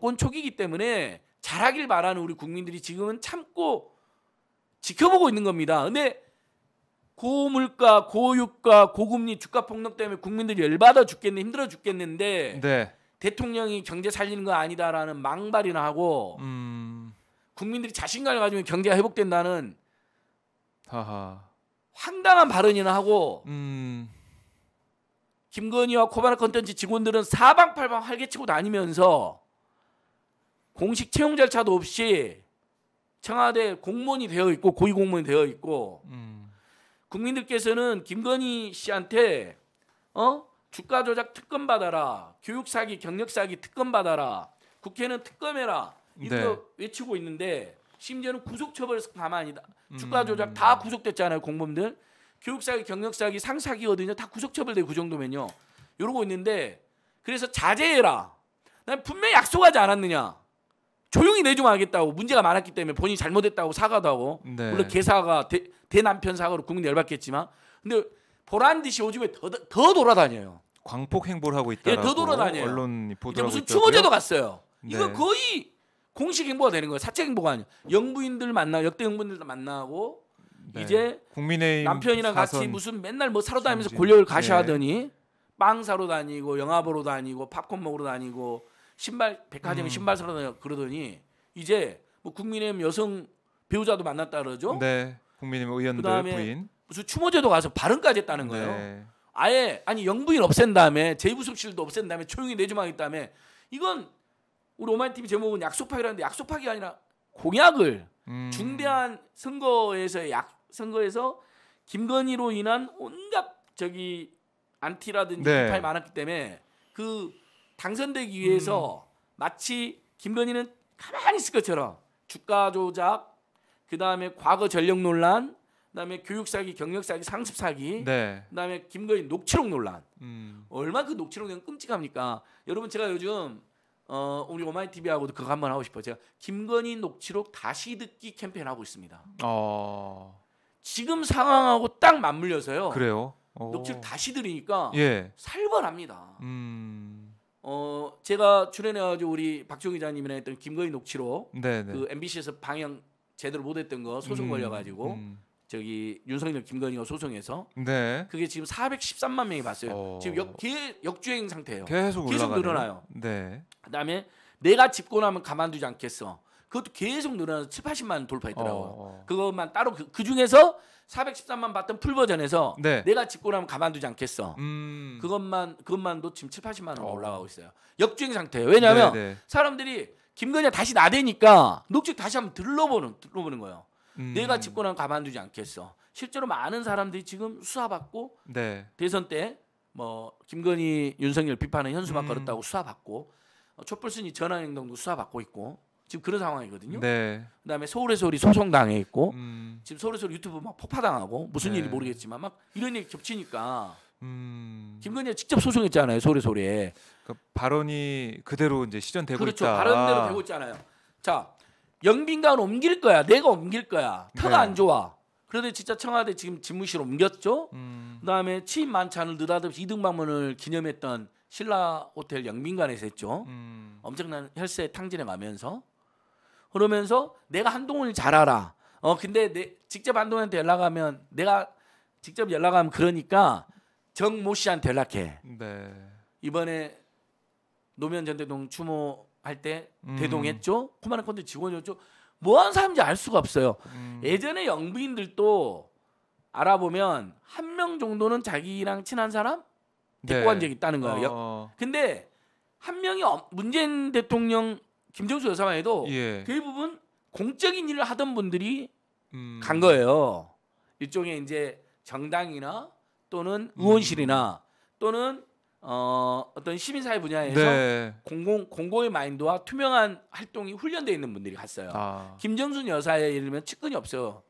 정권 초기이기 때문에 잘하길 바라는 우리 국민들이 지금은 참고 지켜보고 있는 겁니다. 근데 고물가, 고유가, 고금리, 주가 폭락 때문에 국민들이 열받아 죽겠네, 힘들어 죽겠는데 네. 대통령이 경제 살리는 거 아니다라는 망발이나 하고 음... 국민들이 자신감을 가지면 경제가 회복된다는 하하. 황당한 발언이나 하고 음... 김건희와 코바나 컨텐츠 직원들은 사방팔방 활개치고 다니면서 공식 채용 절차도 없이 청와대 공무원이 되어 있고 고위 공무원이 되어 있고 음. 국민들께서는 김건희 씨한테 어 주가 조작 특검 받아라 교육 사기 경력 사기 특검 받아라 국회는 특검해라 이거 네. 외치고 있는데 심지어는 구속 처벌 가만히 다 주가 음. 조작 다 구속됐잖아요 공범들 교육 사기 경력 사기 상사기 어디냐 다 구속 처벌돼 그 정도면요 이러고 있는데 그래서 자제해라 난 분명히 약속하지 않았느냐 조용히 내주면하겠다고 문제가 많았기 때문에 본인이 잘못했다고 사과도 하고 네. 물론 개사가 대, 대남편 사과로 국민이 열받겠지만 근데 보란 듯이 요즘에 더, 더 돌아다녀요. 광폭 행보를 하고 있다라고 예, 더 돌아다녀요. 언론이 보도하고 무슨 추모제도 갔어요. 네. 이거 거의 공식 행보가 되는 거예요. 사적 행보가 아니에요. 영부인들 만나 역대 영부인들 만나고 네. 이제 국민의 남편이랑 같이 무슨 맨날 뭐 사러 다니면서 권력을 가시하더니 네. 빵 사러 다니고 영화 보러 다니고 팝콘 먹으러 다니고 신발 백화점 음. 신발 사러 그러더니 이제 뭐 국민의힘 여성 배우자도 만났다 그러죠. 네. 국민의힘 의원들 그다음에 부인. 무슨 추모제도 가서 발언까지 했다는 거예요. 네. 아예 아니 영부인 없앤 다음에 재부속실도 없앤 다음에 조용히 내주망 있다음에 이건 우리 오마이 TV 제목은 약속파기라는데 약속파기 아니라 공약을 음. 중대한 선거에서약 선거에서 김건희로 인한 온갖 저기 안티라든지 네. 비판이 네. 많았기 때문에 그 당선되기 위해서 음. 마치 김건희는 가만히 있을 것처럼 주가 조작, 그 다음에 과거 전력 논란, 그다음에 교육 사기, 경력 사기, 상습 사기, 네. 그다음에 김건희 녹취록 논란. 음. 얼마 그 녹취록 논란 끔찍합니까? 여러분 제가 요즘 어, 우리 오마이 TV하고도 그거 한번 하고 싶어요. 제가 김건희 녹취록 다시 듣기 캠페인 하고 있습니다. 어... 지금 상황하고 딱 맞물려서요. 그래요. 오... 어. 녹취록 다시 들으니까 예. 살벌합니다. 음... 어 제가 출연해가지고 우리 박종 기자님이랑 했던 김건희 녹취록 네네. 그 MBC에서 방영 제대로 못했던 거 소송 음, 걸려가지고 음. 저기 윤석열 김건희가 소송해서 네. 그게 지금 413만 명이 봤어요. 어... 지금 역, 계, 역주행 상태예요. 계속, 계속 올라가네요. 늘어나요. 네. 그다음에 내가 집권하면 가만두지 않겠어. 그것도 계속 늘어나서 7, 80만 돌파했더라고. 요 어, 어. 그것만 따로 그, 그 중에서 413만 받던 풀 버전에서 네. 내가 짓고 나면 가만두지 않겠어. 음. 그것만 그것만도 지금 7, 80만 원 올라가고 있어요. 역주행 상태예요. 왜냐하면 네네. 네. 사람들이 김건희가 다시 나대니까 녹취 다시 한번 들러보는 들러보는 거예요. 음. 내가 짓고 나면 가만두지 않겠어. 실제로 많은 사람들이 지금 수사받고 네. 대선 때 뭐 김건희 윤석열 비판은 현수막 음. 걸었다고 수사받고 어, 촛불 순이 전환 행동도 수사받고 있고 지금 그런 상황이거든요. 네. 그다음에 서울에서우리 소송 당해있고 음. 지금 서울의 소리 유튜브 막 폭파당하고 무슨 네. 일이 모르겠지만 막 이런 일이 겹치니까 음. 김건희가 직접 소송했잖아요. 서울의 소리에. 그 발언이 그대로 이제 실현되고 그렇죠. 있다. 그렇죠. 발언대로 되고 있잖아요. 자 영빈관 옮길 거야. 내가 옮길 거야. 터가 네. 안 좋아. 그런데 진짜 청와대 지금 집무실 옮겼죠. 음. 그다음에 취임 만찬을 느닷없이 이등 방문을 기념했던 신라 호텔 영빈관에서 했죠. 음. 엄청난 혈세 탕진에 가면서 그러면서 내가 한동훈을 잘 알아. 어 근데 내, 직접 한동훈한테 연락하면 내가 직접 연락하면 그러니까 정모 씨한테 연락해. 네. 이번에 노무현 전 대통령 추모할 때 음. 대동했죠. 코마나 컨트 직원이었죠. 뭐한 사람인지 알 수가 없어요. 음. 예전에 영부인들도 알아보면 한 명 정도는 자기랑 친한 사람 데리고 네. 간적 이 있다는 거예요. 어, 어. 근데 한 명이 문재인 대통령 김정수 여사만 해도 예. 대부분 공적인 일을 하던 분들이 음. 간 거예요. 일종의 이제 정당이나 또는 음. 의원실이나 또는 어, 어떤 시민사회 분야에서 네. 공공 공공의 마인드와 투명한 활동이 훈련되어 있는 분들이 갔어요. 아. 김정순 여사의 예를 들면 측근이 없어요.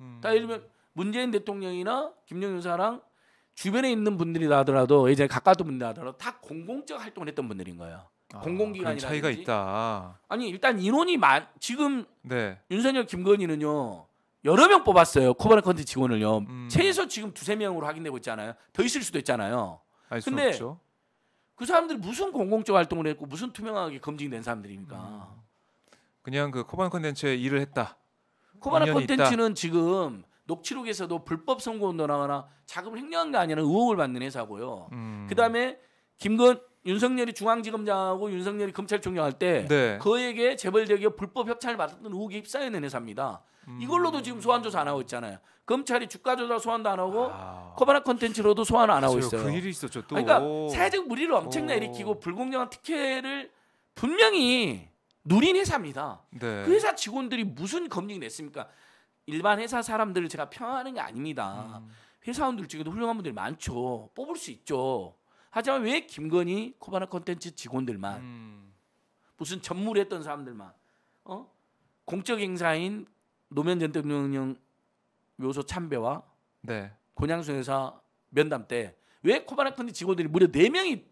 음. 예를 들면 문재인 대통령이나 김정은 여사랑 주변에 있는 분들이 나더라도 이제 가까운 분들 하더라도 다 공공적 활동을 했던 분들인 거예요. 아, 공공기관이 차이가 있다. 아니 일단 인원이 많 지금 네. 윤석열 김건희는요 여러 명 뽑았어요 코바네컨트 직원을요 음. 최소 지금 두세 명으로 확인되고 있잖아요 더 있을 수도 있잖아요. 근데 그 사람들이 무슨 공공적 활동을 했고 무슨 투명하게 검증된 사람들입니까? 음. 그냥 그 코바나 콘텐츠에 일을 했다. 코바나 콘텐츠는 있다. 지금 녹취록에서도 불법 선거운동하거나 자금 횡령한 거아니라 의혹을 받는 회사고요. 음. 그다음에 김건 윤석열이 중앙지검장하고 윤석열이 검찰총장 할때 네. 그에게 재벌대기업 불법 협찬을 받았던 의기 휩싸여낸 회사입니다. 음. 이걸로도 지금 소환 조사 안 하고 있잖아요. 검찰이 주가 조사 소환도 안 하고 아. 커버나 컨텐츠로도 소환 안 하고 있어요. 그 일이 있었죠. 또. 그러니까 사회적 무리를 엄청나게 일으키고 불공정한 특혜를 분명히 누린 회사입니다. 네. 그 회사 직원들이 무슨 검증이 냈습니까? 일반 회사 사람들을 제가 평하는 게 아닙니다. 음. 회사원들 중에도 훌륭한 분들이 많죠. 뽑을 수 있죠. 하지만 왜 김건희 코바나 콘텐츠 직원들만 음. 무슨 전무했던 사람들만 어? 공적 행사인 노무현 전 대통령 묘소 참배와 네. 권양순 회사 면담 때 왜 코바나 콘텐츠 직원들이 무려 4명이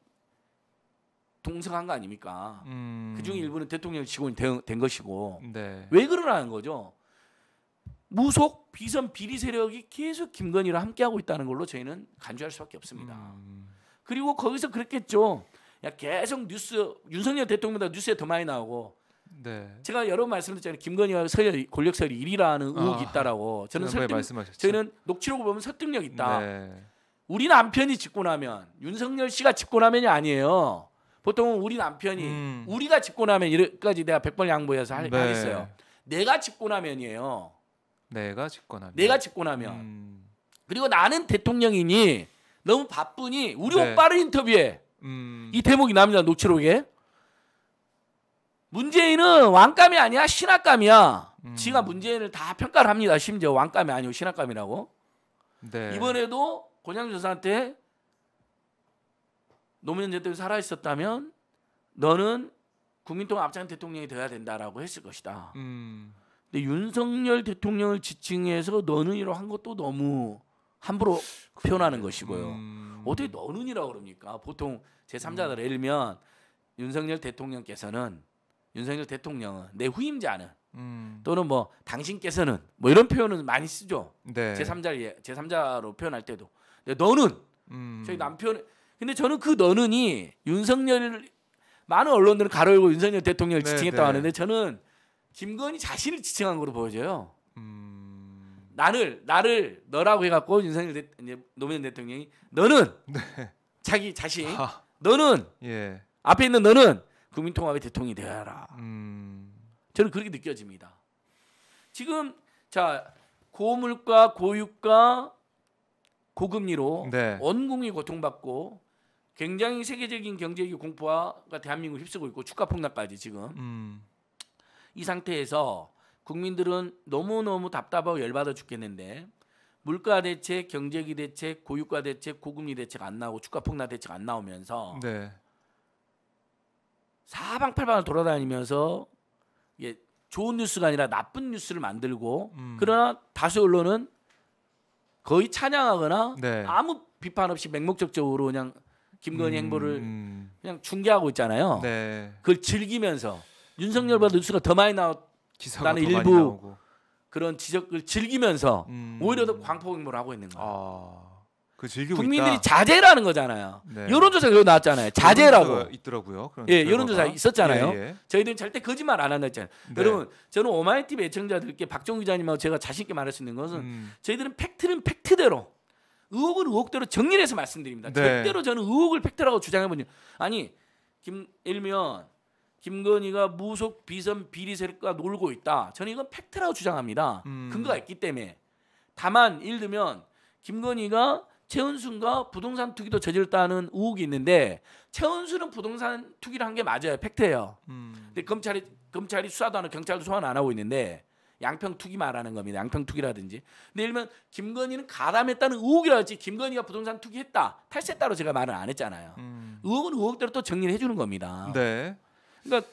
동성한 거 아닙니까? 음. 그중 일부는 대통령 직원이 된, 된 것이고 네. 왜 그러라는 거죠? 무속 비선 비리 세력이 계속 김건희랑 함께하고 있다는 걸로 저희는 간주할 수밖에 없습니다. 음. 그리고 거기서 그랬겠죠. 야, 계속 뉴스 윤석열 대통령보다 뉴스에 더 많이 나오고 네. 제가 여러 말씀드렸잖아요. 김건희와 서열 권력서열 일이라는 아, 의혹이 아, 있다라고. 저는 설득, 저희는 녹취록을 보면 설득력 있다. 네. 우리 남편이 집권하면 윤석열 씨가 집권하면이 아니에요. 보통은 우리 남편이 음. 우리가 집권하면 이렇게까지 내가 백번 양보해서 할, 네. 하겠어요. 내가 집권하면이에요. 내가 집권하면. 내가 집권하면. 음. 그리고 나는 대통령이니 너무 바쁘니 우리 네. 오빠를 인터뷰해. 음. 이 대목이 납니다. 녹취록에. 문재인은 왕감이 아니야 신학감이야. 음. 지가 문재인을 다 평가를 합니다. 심지어 왕감이 아니고 신학감이라고. 네. 이번에도 권양주 여사한테 노무현 대통령이 살아 있었다면 너는 국민통 합 앞장 대통령이 되어야 된다라고 했을 것이다. 음. 근데 윤석열 대통령을 지칭해서 너는 이러 한 것도 너무 함부로 표현하는 것이고요. 음... 어떻게 너는이라고 그럽니까? 보통 제3자를 음... 일면 윤석열 대통령께서는 윤석열 대통령은 내 후임자는 음... 또는 뭐 당신께서는 뭐 이런 표현을 많이 쓰죠. 네. 제3자를 예, 제3자로 표현할 때도. 근데 너는 음... 저희 남편 근데 저는 그 너는이 윤석열 많은 언론들은 가로열고 윤석열 대통령을 네, 지칭했다고 네. 하는데 저는 김건희 자신을 지칭한 걸로 보여져요. 음... 나를 나를 너라고 해갖고 윤석열 대, 이제 노무현 대통령이 너는 네. 자기 자신 아. 너는 예. 앞에 있는 너는 국민통합의 대통령이 되어라. 음. 저는 그렇게 느껴집니다. 지금 자 고물가 고유가 고금리로 네. 온국이 고통받고 굉장히 세계적인 경제위기 공포가 화 대한민국 휩쓰고 있고 주가 폭락까지 지금 음. 이 상태에서 국민들은 너무너무 답답하고 열받아 죽겠는데 물가 대책, 경제기 대책, 고유가 대책, 고금리 대책 안 나오고 주가 폭락 대책 안 나오면서 네. 사방팔방을 돌아다니면서 이게 좋은 뉴스가 아니라 나쁜 뉴스를 만들고 음. 그러나 다수 언론은 거의 찬양하거나 네. 아무 비판 없이 맹목적적으로 그냥 김건희 음. 행보를 음. 그냥 중계하고 있잖아요. 네. 그걸 즐기면서 윤석열보다 음. 뉴스가 더 많이 나왔 나는 일부 그런 지적을 즐기면서 음. 오히려 더 광폭행보를 하고 있는 거예요. 아. 그 국민들이 있다. 자제라는 거잖아요. 네. 여론조사 가 나왔잖아요. 자제라고 있더라고요. 예, 여론조사 있었잖아요. 예, 예. 저희들은 절대 거짓말 안 한다 잖아요 네. 여러분, 저는 오마이티비 청자들께 박종 기자님하고 제가 자신 있게 말할 수 있는 것은 음. 저희들은 팩트는 팩트대로 의혹은 의혹대로 정리해서 말씀드립니다. 네. 절대로 저는 의혹을 팩트라고 주장해보니 아니 김 일면 김건희가 무속 비선 비리 세력과 놀고 있다. 저는 이건 팩트라고 주장합니다. 음. 근거가 있기 때문에. 다만 예를 들면 김건희가 최은순과 부동산 투기도 저질렀다는 의혹이 있는데 최은순은 부동산 투기를 한 게 맞아요. 팩트예요. 음. 근데 검찰이 검찰이 수사도 안 하고 경찰도 소환 안 하고 있는데 양평 투기 말하는 겁니다. 양평 투기라든지. 근데 예를 들면 김건희는 가담했다는 의혹이라 했지 김건희가 부동산 투기했다. 탈세따로 제가 말을 안 했잖아요. 음. 의혹은 의혹대로 또 정리를 해주는 겁니다. 네. 그러니까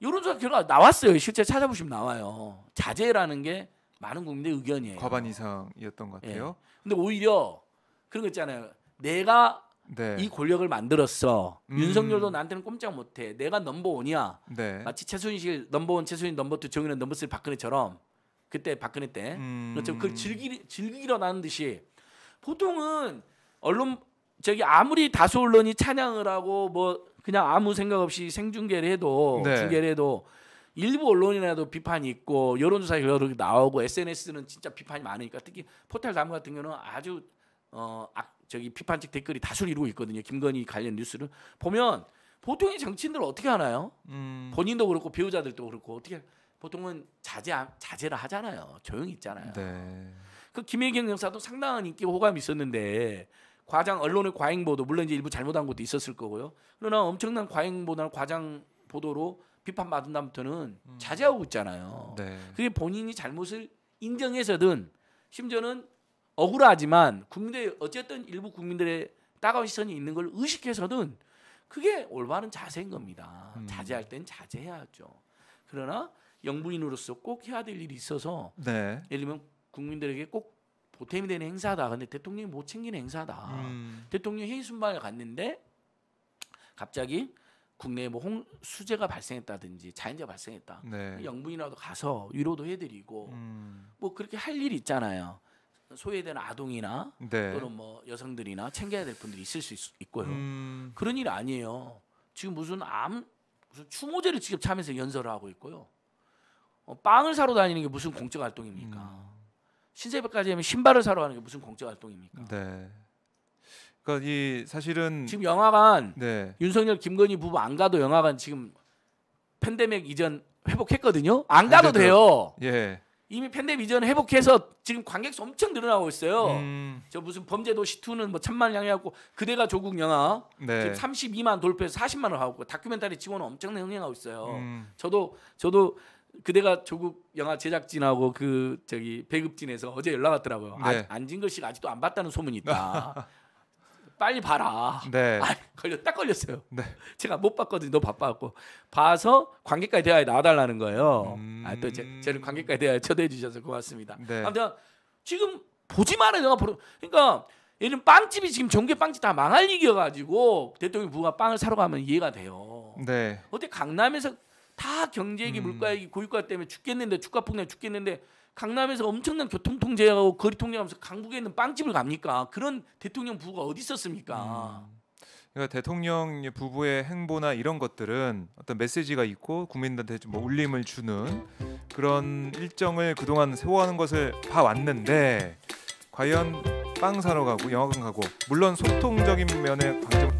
여런조사 결과 나왔어요. 실제 찾아보시면 나와요. 자제라는 게 많은 국민의 의견이에요. 과반 이상이었던 것 같아요. 예. 근데 오히려 그런 거 있잖아요. 내가 네. 이 권력을 만들었어. 음. 윤석열도 나한테는 꼼짝 못해. 내가 넘버원이야. 네. 마치 최순실 넘버원, 최순실 넘버투, 정의는 넘버쓰리 박근혜처럼 그때 박근혜 때 음. 그렇죠. 그걸 즐기, 즐기러 나는 듯이 보통은 언론 저기 아무리 다수 언론이 찬양을 하고 뭐 그냥 아무 생각 없이 생중계를 해도 네. 중계를 해도 일부 언론이라도 비판이 있고 여론조사 결과도 나오고 SNS는 진짜 비판이 많으니까 특히 포털 담 같은 경우는 아주 어 아, 저기 비판적 댓글이 다수를 이루고 있거든요. 김건희 관련 뉴스를 보면 보통의 정치인들 은 어떻게 하나요? 음. 본인도 그렇고 배우자들도 그렇고 어떻게 보통은 자제 자제를 하잖아요. 조용히 있잖아요. 네. 그 김혜경 형사도 상당한 인기 호감이 있었는데 과장 언론의 과잉 보도 물론 이제 일부 잘못한 것도 있었을 거고요. 그러나 엄청난 과잉 보도나 과장 보도로 비판받은 다음부터는 음. 자제하고 있잖아요. 네. 그게 본인이 잘못을 인정해서든 심지어는 억울하지만 국민들 어쨌든 일부 국민들의 따가운 시선이 있는 걸 의식해서든 그게 올바른 자세인 겁니다. 음. 자제할 땐 자제해야죠. 그러나 영부인으로서 꼭 해야 될 일이 있어서 네. 예를 들면 국민들에게 꼭 보탬이 되는 행사다. 근데 대통령이 못 챙기는 행사다. 음. 대통령 회의 순방을 갔는데 갑자기 국내에 뭐 홍, 수재가 발생했다든지 자연재해 발생했다. 네. 영분이라도 가서 위로도 해드리고 음. 뭐 그렇게 할 일이 있잖아요. 소외된 아동이나 네. 또는 뭐 여성들이나 챙겨야 될 분들이 있을 수 있, 고요 음. 그런 일 아니에요. 지금 무슨 암 무슨 추모제를 직접 참여해서 연설을 하고 있고요. 어, 빵을 사러 다니는 게 무슨 공적 활동입니까? 음. 신세계까지 하면 신발을 사러 가는 게 무슨 공적 활동입니까? 네. 그러니까 이 사실은 지금 영화관 네. 윤석열 김건희 부부 안 가도 영화관 지금 팬데믹 이전 회복했거든요. 안 아, 가도 안 그렇죠. 돼요. 예. 이미 팬데믹 이전 회복해서 지금 관객 수 엄청 늘어나고 있어요. 음. 저 무슨 범죄 도시 2는 뭐 천만 향해갖고 그대가 조국 영화 네. 지금 32만 돌파해서 40만을 하고 다큐멘터리 지원엄청 흥행하고 있어요. 음. 저도 저도 그대가 조국 영화 제작진하고 그 저기 배급진에서 어제 연락 왔더라고요. 아, 네. 아, 안진걸 씨가 아직도 안 봤다는 소문이 있다. 빨리 봐라. 네. 아, 걸렸 딱 걸렸어요. 네. 제가 못 봤거든요. 너 바빠갖고 봐서 관객과의 대화에 나와달라는 거예요. 음... 아또 저를 관객과의 대화에 초대해 주셔서 고맙습니다. 네. 아무튼 지금 보지 마라 내가 보러 그러니까 얘는 빵집이 지금 전개 빵집 다 망할 일기여가지고 대통령 부가 빵을 사러 가면 이해가 돼요. 네. 어때 강남에서 다 경제 얘기, 음. 물가 얘기, 고유가 때문에 죽겠는데 주가 폭락 죽겠는데 강남에서 엄청난 교통 통제하고 거리 통제하면서 강북에 있는 빵집을 갑니까? 그런 대통령 부부가 어디 있었습니까? 음. 그러니까 대통령 부부의 행보나 이런 것들은 어떤 메시지가 있고 국민들한테 좀뭐 울림을 주는 그런 일정을 그동안 세워하는 것을 봐왔는데 과연 빵 사러 가고 영화관 가고 물론 소통적인 면에 관점